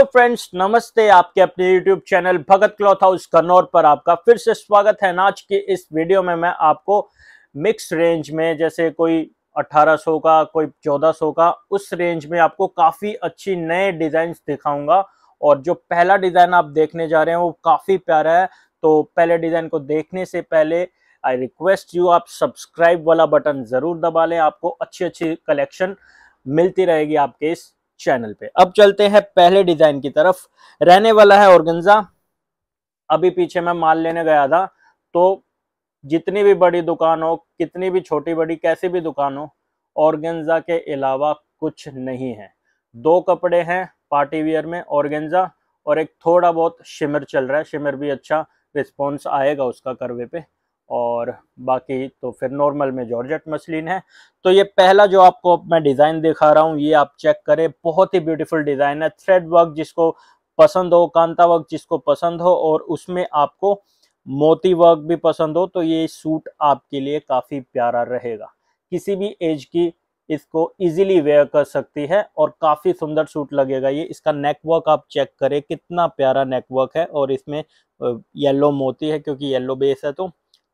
hello friends नमस्ते आपके अपने YouTube channel Bhagat cloth house Kannaur पर आपका फिर से स्वागत है नाच के इस वीडियो में मैं आपको मिक्स रेंज में जैसे कोई 1800 का कोई 1400 का उस रेंज में आपको काफ़ी अच्छी नए डिज़ाइन्स दिखाऊंगा और जो पहला डिज़ाइन आप देखने जा रहे हैं वो काफ़ी प्यारा है तो पहले डिज़ाइन को देखने से पहले आई रिक्वेस्ट यू आप सब्सक्राइब वाला बटन ज़रूर दबा लें आपको अच्छी अच्छी कलेक्शन मिलती रहेगी आपके इस चैनल पे अब चलते हैं पहले डिजाइन की तरफ रहने वाला है ऑर्गेंजा अभी पीछे मैं माल लेने गया था तो जितनी भी बड़ी दुकान हो कितनी भी छोटी बड़ी कैसी भी दुकान हो ऑर्गेंजा के अलावा कुछ नहीं है दो कपड़े हैं पार्टी वियर में ऑर्गेंजा और एक थोड़ा बहुत शिमर चल रहा है शिमर भी अच्छा रिस्पॉन्स आएगा उसका करवे पे और बाकी तो फिर नॉर्मल में जॉर्जेट मसलिन है तो ये पहला जो आपको मैं डिज़ाइन दिखा रहा हूँ ये आप चेक करें बहुत ही ब्यूटीफुल डिज़ाइन है थ्रेड वर्क जिसको पसंद हो कांता वर्क जिसको पसंद हो और उसमें आपको मोती वर्क भी पसंद हो तो ये सूट आपके लिए काफ़ी प्यारा रहेगा किसी भी एज की इसको इजीली वेयर कर सकती है और काफ़ी सुंदर सूट लगेगा ये इसका नेकवर्क आप चेक करें कितना प्यारा नेकवर्क है और इसमें येलो मोती है क्योंकि येलो बेस है तो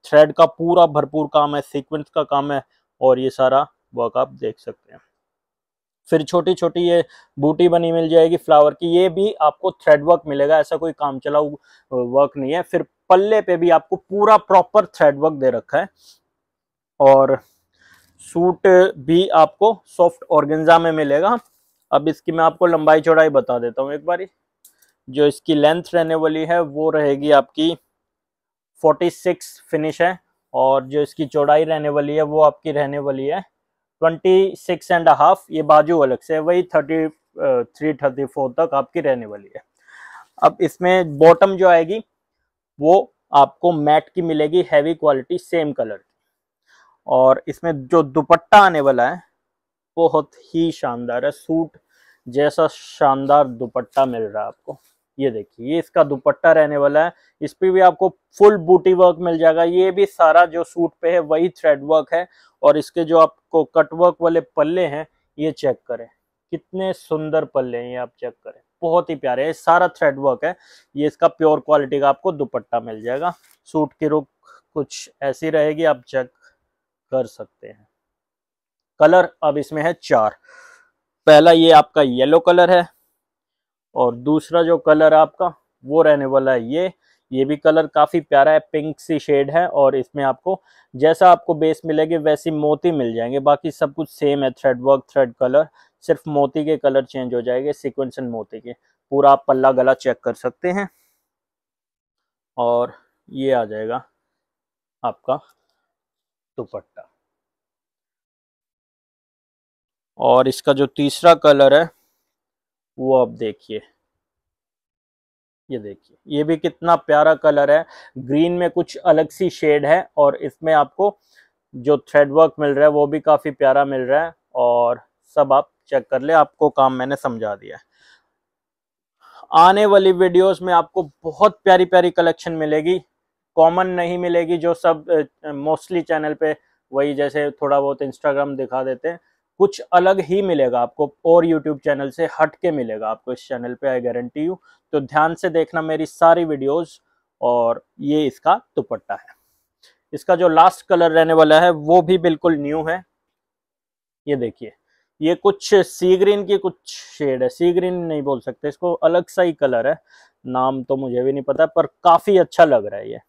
थ्रेड का पूरा भरपूर काम है सीक्वेंस का काम है और ये सारा वर्क आप देख सकते हैं फिर छोटी छोटी ये बूटी बनी मिल जाएगी फ्लावर की ये भी आपको थ्रेड वर्क मिलेगा ऐसा कोई काम चलाऊ वर्क नहीं है फिर पल्ले पे भी आपको पूरा प्रॉपर थ्रेड वर्क दे रखा है और सूट भी आपको सॉफ्ट ऑर्गेंजा में मिलेगा अब इसकी मैं आपको लंबाई चौड़ाई बता देता हूँ एक बारी जो इसकी लेंथ रहने वाली है वो रहेगी आपकी 46 फिनिश है और जो इसकी चौड़ाई रहने वाली है वो आपकी रहने वाली है 26 एंड हाफ ये बाजू अलग से वही 33 थ्री थर्टी फोर तक आपकी रहने वाली है अब इसमें बॉटम जो आएगी वो आपको मैट की मिलेगी हैवी क्वालिटी सेम कलर की और इसमें जो दुपट्टा आने वाला है बहुत ही शानदार है सूट जैसा शानदार दुपट्टा मिल रहा है आपको ये देखिए ये इसका दुपट्टा रहने वाला है इस पर भी आपको फुल बूटी वर्क मिल जाएगा ये भी सारा जो सूट पे है वही थ्रेड वर्क है और इसके जो आपको कट वर्क वाले पल्ले हैं ये चेक करें कितने सुंदर पल्ले हैं ये आप चेक करें बहुत ही प्यारे है सारा थ्रेड वर्क है ये इसका प्योर क्वालिटी का आपको दुपट्टा मिल जाएगा सूट की रुख कुछ ऐसी रहेगी आप चेक कर सकते हैं कलर अब इसमें है चार पहला ये आपका येलो कलर है और दूसरा जो कलर आपका वो रहने वाला है ये ये भी कलर काफ़ी प्यारा है पिंक सी शेड है और इसमें आपको जैसा आपको बेस मिलेगी वैसी मोती मिल जाएंगे बाकी सब कुछ सेम है थ्रेड वर्क थ्रेड कलर सिर्फ मोती के कलर चेंज हो जाएंगे सिक्वेंसन मोती के पूरा आप पल्ला गला चेक कर सकते हैं और ये आ जाएगा आपका दुपट्टा और इसका जो तीसरा कलर है वो आप देखिए ये देखिए ये भी कितना प्यारा कलर है ग्रीन में कुछ अलग सी शेड है और इसमें आपको जो थ्रेड वर्क मिल रहा है वो भी काफ़ी प्यारा मिल रहा है और सब आप चेक कर ले आपको काम मैंने समझा दिया है आने वाली वीडियोस में आपको बहुत प्यारी प्यारी कलेक्शन मिलेगी कॉमन नहीं मिलेगी जो सब मोस्टली चैनल पे वही जैसे थोड़ा बहुत इंस्टाग्राम दिखा देते हैं कुछ अलग ही मिलेगा आपको और यूट्यूब चैनल से हट के मिलेगा आपको इस चैनल पे आई गारंटी यू तो ध्यान से देखना मेरी सारी वीडियोस और ये इसका दुपट्टा है इसका जो लास्ट कलर रहने वाला है वो भी बिल्कुल न्यू है ये देखिए ये कुछ सी ग्रीन की कुछ शेड है सी ग्रीन नहीं बोल सकते इसको अलग सा ही कलर है नाम तो मुझे भी नहीं पता पर काफ़ी अच्छा लग रहा है ये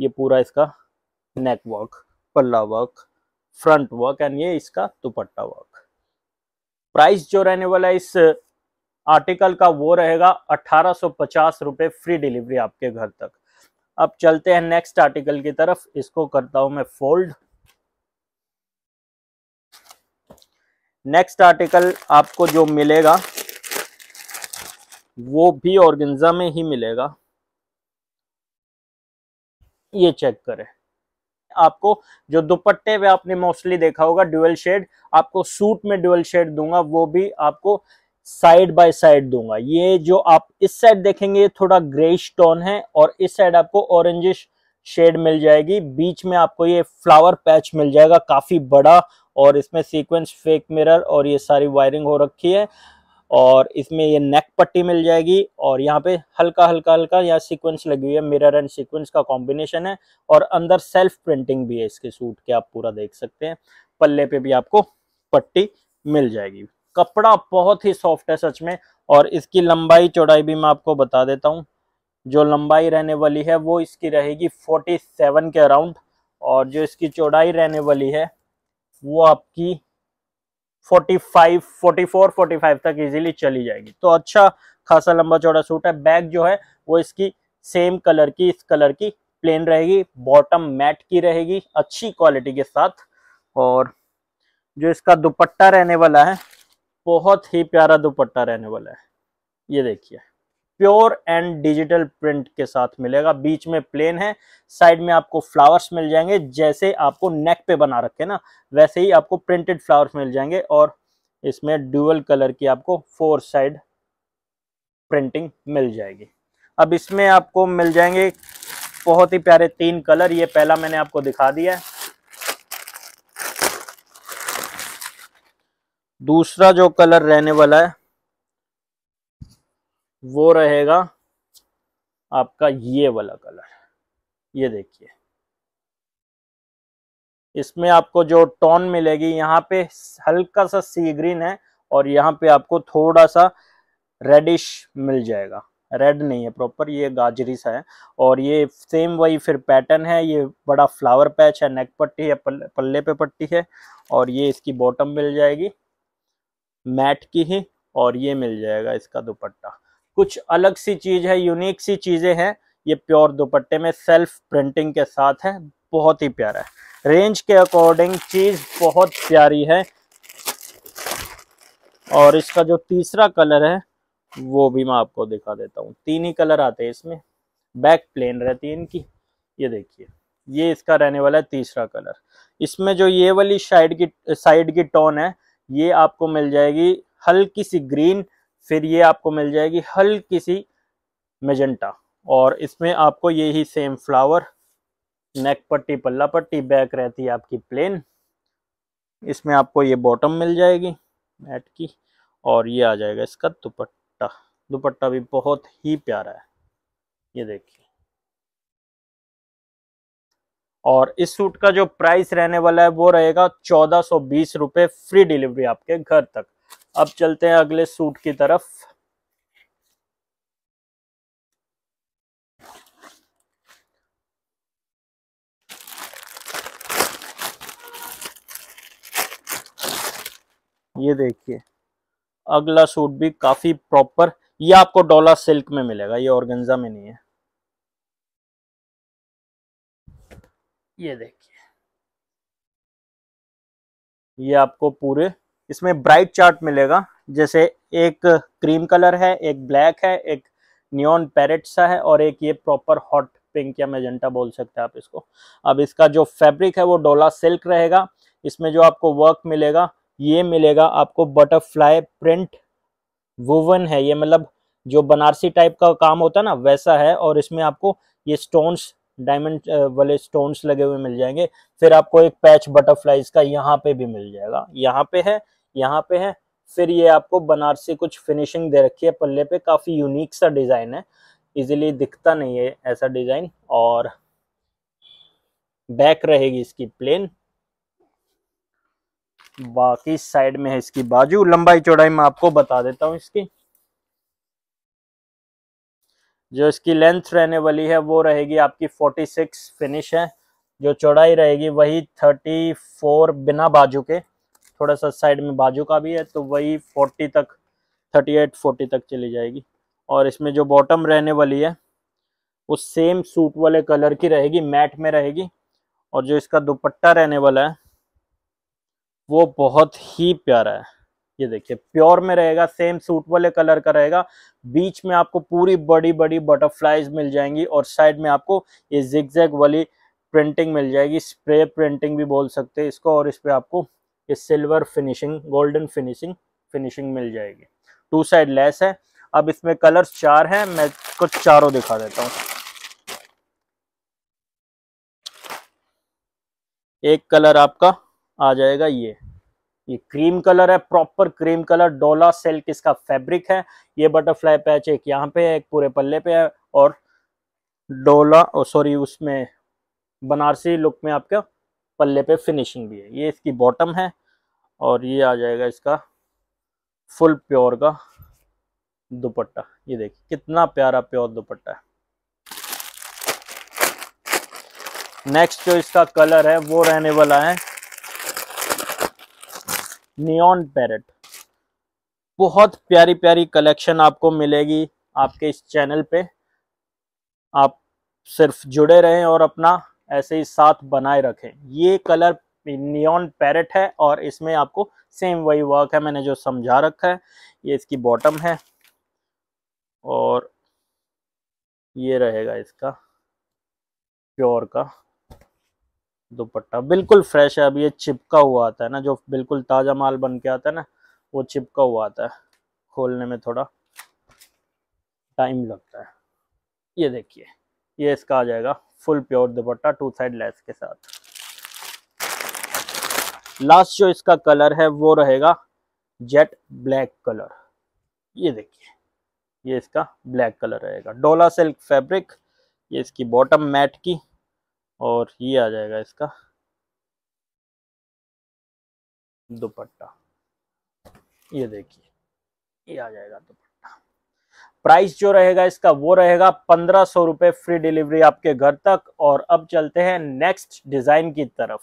ये पूरा इसका नेकवर्क पल्ला वर्क फ्रंट वर्क एंड ये इसका दुपट्टा वर्क प्राइस जो रहने वाला है इस आर्टिकल का वो रहेगा अठारह सौ फ्री डिलीवरी आपके घर तक अब चलते हैं नेक्स्ट आर्टिकल की तरफ इसको करता हूं मैं फोल्ड नेक्स्ट आर्टिकल आपको जो मिलेगा वो भी ऑर्गेन्जा में ही मिलेगा ये चेक करें आपको जो दुपट्टे पे आपने मोस्टली देखा होगा ड्यूअल शेड आपको सूट में ड्यूअल शेड दूंगा वो भी आपको साइड बाय साइड दूंगा ये जो आप इस साइड देखेंगे थोड़ा ग्रेश टोन है और इस साइड आपको ऑरेंजिश शेड मिल जाएगी बीच में आपको ये फ्लावर पैच मिल जाएगा काफी बड़ा और इसमें सीक्वेंस फेक मिरर और ये सारी वायरिंग हो रखी है और इसमें ये नेक पट्टी मिल जाएगी और यहाँ पे हल्का हल्का हल्का यहाँ सीक्वेंस लगी हुई है मिरर एंड सीक्वेंस का कॉम्बिनेशन है और अंदर सेल्फ प्रिंटिंग भी है इसके सूट के आप पूरा देख सकते हैं पल्ले पे भी आपको पट्टी मिल जाएगी कपड़ा बहुत ही सॉफ्ट है सच में और इसकी लंबाई चौड़ाई भी मैं आपको बता देता हूँ जो लंबाई रहने वाली है वो इसकी रहेगी फोर्टी सेवन के अराउंड और जो इसकी चौड़ाई रहने वाली है वो आपकी 45, 44, 45 तक इजीली चली जाएगी तो अच्छा खासा लंबा चौड़ा सूट है बैग जो है वो इसकी सेम कलर की इस कलर की प्लेन रहेगी बॉटम मैट की रहेगी अच्छी क्वालिटी के साथ और जो इसका दुपट्टा रहने वाला है बहुत ही प्यारा दुपट्टा रहने वाला है ये देखिए प्योर एंड डिजिटल प्रिंट के साथ मिलेगा बीच में प्लेन है साइड में आपको फ्लावर्स मिल जाएंगे जैसे आपको नेक पे बना रखे ना वैसे ही आपको प्रिंटेड फ्लावर्स मिल जाएंगे और इसमें ड्यूअल कलर की आपको फोर साइड प्रिंटिंग मिल जाएगी अब इसमें आपको मिल जाएंगे बहुत ही प्यारे तीन कलर ये पहला मैंने आपको दिखा दिया है दूसरा जो कलर रहने वाला है वो रहेगा आपका ये वाला कलर ये देखिए इसमें आपको जो टोन मिलेगी यहाँ पे हल्का सा सी ग्रीन है और यहाँ पे आपको थोड़ा सा रेडिश मिल जाएगा रेड नहीं है प्रॉपर ये गाजरी सा है और ये सेम वही फिर पैटर्न है ये बड़ा फ्लावर पैच है नेक पट्टी है पल, पल्ले पे पट्टी है और ये इसकी बॉटम मिल जाएगी मैट की ही और ये मिल जाएगा इसका दुपट्टा कुछ अलग सी चीज़ है यूनिक सी चीज़ें हैं ये प्योर दुपट्टे में सेल्फ प्रिंटिंग के साथ है बहुत ही प्यारा है रेंज के अकॉर्डिंग चीज़ बहुत प्यारी है और इसका जो तीसरा कलर है वो भी मैं आपको दिखा देता हूँ तीन ही कलर आते हैं इसमें बैक प्लेन रहती है इनकी ये देखिए ये इसका रहने वाला है तीसरा कलर इसमें जो ये वाली साइड की साइड की टोन है ये आपको मिल जाएगी हल्की सी ग्रीन फिर ये आपको मिल जाएगी हल्की सी मेजेंटा और इसमें आपको यही सेम फ्लावर नेक पट्टी पल्ला पट्टी बैक रहती है आपकी प्लेन इसमें आपको ये बॉटम मिल जाएगी मैट की और ये आ जाएगा इसका दुपट्टा दुपट्टा भी बहुत ही प्यारा है ये देखिए और इस सूट का जो प्राइस रहने वाला है वो रहेगा चौदह सौ बीस रुपए फ्री डिलीवरी आपके घर तक अब चलते हैं अगले सूट की तरफ ये देखिए अगला सूट भी काफी प्रॉपर ये आपको डोला सिल्क में मिलेगा ये ऑर्गेन्जा में नहीं है ये देखिए ये आपको पूरे इसमें ब्राइट चार्ट मिलेगा जैसे एक क्रीम कलर है एक ब्लैक है एक नियॉन पैरेट सा है और एक ये प्रॉपर हॉट पिंक या मेजेंटा बोल सकते हैं आप इसको अब इसका जो फैब्रिक है वो डोला सिल्क रहेगा इसमें जो आपको वर्क मिलेगा ये मिलेगा आपको बटरफ्लाई प्रिंट वुवन है ये मतलब जो बनारसी टाइप का काम होता है ना वैसा है और इसमें आपको ये स्टोन्स डायमंड वाले स्टोन्स लगे हुए मिल जाएंगे फिर आपको एक पैच बटरफ्लाईज का यहाँ पे भी मिल जाएगा यहाँ पे है यहाँ पे है फिर ये आपको बनारसी कुछ फिनिशिंग दे रखी है पल्ले पे काफ़ी यूनिक सा डिज़ाइन है इजीली दिखता नहीं है ऐसा डिज़ाइन और बैक रहेगी इसकी प्लेन बाकी साइड में है इसकी बाजू लंबाई चौड़ाई मैं आपको बता देता हूँ इसकी जो इसकी लेंथ रहने वाली है वो रहेगी आपकी 46 फिनिश है जो चौड़ाई रहेगी वही 34 बिना बाजू के थोड़ा सा साइड में बाजू का भी है तो वही फोर्टी तक थर्टी एट फोर्टी तक चली जाएगी और इसमें जो बॉटम रहने वाली है वो सेम सूट वाले कलर की रहेगी मैट में रहेगी और जो इसका दुपट्टा रहने वाला है वो बहुत ही प्यारा है ये देखिए प्योर में रहेगा सेम सूट वाले कलर का रहेगा बीच में आपको पूरी बड़ी बड़ी बटरफ्लाइज मिल जाएंगी और साइड में आपको ये जिग वाली प्रिंटिंग मिल जाएगी स्प्रे प्रिंटिंग भी बोल सकते हैं इसको और इस पर आपको ये silver finishing golden finishing finishing मिल जाएगी टू साइड लेस है अब इसमें कलर्स चार हैं मैं कुछ चारों दिखा देता हूँ एक कलर आपका आ जाएगा ये ये क्रीम कलर है proper cream colour Dola silk इसका फैब्रिक है ये बटरफ्लाई पैच एक यहाँ पे है एक पूरे पल्ले पे है और डोला सॉरी उसमें बनारसी लुक में आपका पल्ले पे फिनिशिंग भी है ये इसकी बॉटम है और ये आ जाएगा इसका फुल प्योर का दुपट्टा ये देखिए कितना प्यारा प्योर दुपट्टा है नेक्स्ट जो इसका कलर है वो रहने वाला है नियॉन पैरेट बहुत प्यारी प्यारी कलेक्शन आपको मिलेगी आपके इस चैनल पे आप सिर्फ जुड़े रहें और अपना ऐसे ही साथ बनाए रखें ये कलर नियॉन पैरेट है और इसमें आपको सेम वही वर्क है मैंने जो समझा रखा है ये इसकी बॉटम है और ये रहेगा इसका प्योर का दुपट्टा बिल्कुल फ्रेश है अब ये चिपका हुआ आता है ना जो बिल्कुल ताज़ा माल बन के आता है ना वो चिपका हुआ आता है खोलने में थोड़ा टाइम लगता है ये देखिए ये इसका आ जाएगा full pure dupatta two side lace के साथ लास्ट जो इसका कलर है वो रहेगा जेट ब्लैक कलर ये देखिए ये इसका ब्लैक कलर रहेगा डोला सिल्क फैब्रिक ये इसकी बॉटम मैट की और ये आ जाएगा इसका दुपट्टा ये देखिए ये आ जाएगा दुपट्टा प्राइस जो रहेगा इसका वो रहेगा पंद्रह सौ रुपए फ्री डिलीवरी आपके घर तक और अब चलते हैं नेक्स्ट डिज़ाइन की तरफ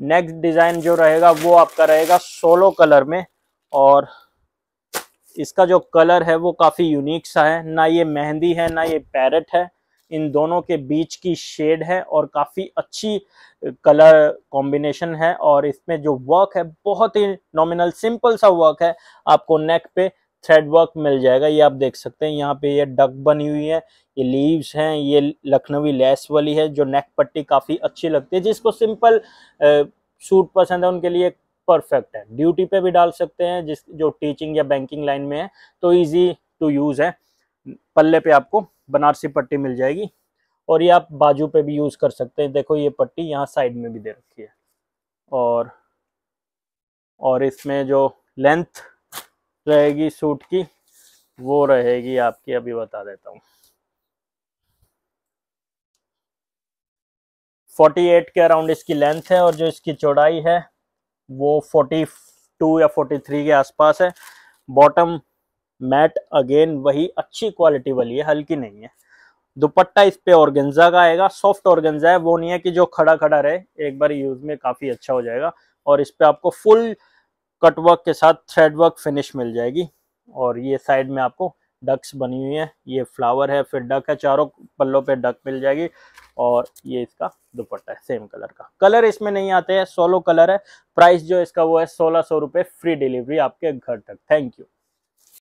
नेक्स्ट डिज़ाइन जो रहेगा वो आपका रहेगा सोलो कलर में और इसका जो कलर है वो काफ़ी यूनिक सा है ना ये मेहंदी है ना ये पैरट है इन दोनों के बीच की शेड है और काफ़ी अच्छी कलर कॉम्बिनेशन है और इसमें जो वर्क है बहुत ही नॉमिनल सिंपल सा वर्क है आपको नेक पे थ्रेड वर्क मिल जाएगा ये आप देख सकते हैं यहाँ पे ये डक बनी हुई है ये लीव्स हैं ये लखनवी लेस वाली है जो नेक पट्टी काफ़ी अच्छी लगती है जिसको सिंपल सूट पसंद है उनके लिए परफेक्ट है ड्यूटी पे भी डाल सकते हैं जिस जो टीचिंग या बैंकिंग लाइन में है तो ईजी टू यूज़ है पल्ले पे आपको बनारसी पट्टी मिल जाएगी और ये आप बाजू पे भी यूज़ कर सकते हैं देखो ये पट्टी यहाँ साइड में भी दे रखी है और और इसमें जो लेंथ रहेगी सूट की वो रहेगी आपकी अभी बता देता हूँ 48 के अराउंड इसकी लेंथ है और जो इसकी चौड़ाई है वो 42 या 43 के आसपास है बॉटम मैट अगेन वही अच्छी क्वालिटी वाली है हल्की नहीं है दुपट्टा इस पे ऑर्गेंजा का आएगा सॉफ्ट ऑर्गेंजा है वो नहीं है कि जो खड़ा खड़ा रहे एक बार यूज में काफ़ी अच्छा हो जाएगा और इस पे आपको फुल कट वर्क के साथ थ्रेड वर्क फिनिश मिल जाएगी और ये साइड में आपको डक्स बनी हुई है ये फ्लावर है फिर डक है चारों पल्लों पे डक मिल जाएगी और ये इसका दुपट्टा है सेम कलर का कलर इसमें नहीं आते हैं सोलो कलर है प्राइस जो इसका वो है सोलह सौ रुपये फ्री डिलीवरी आपके घर तक थैंक यू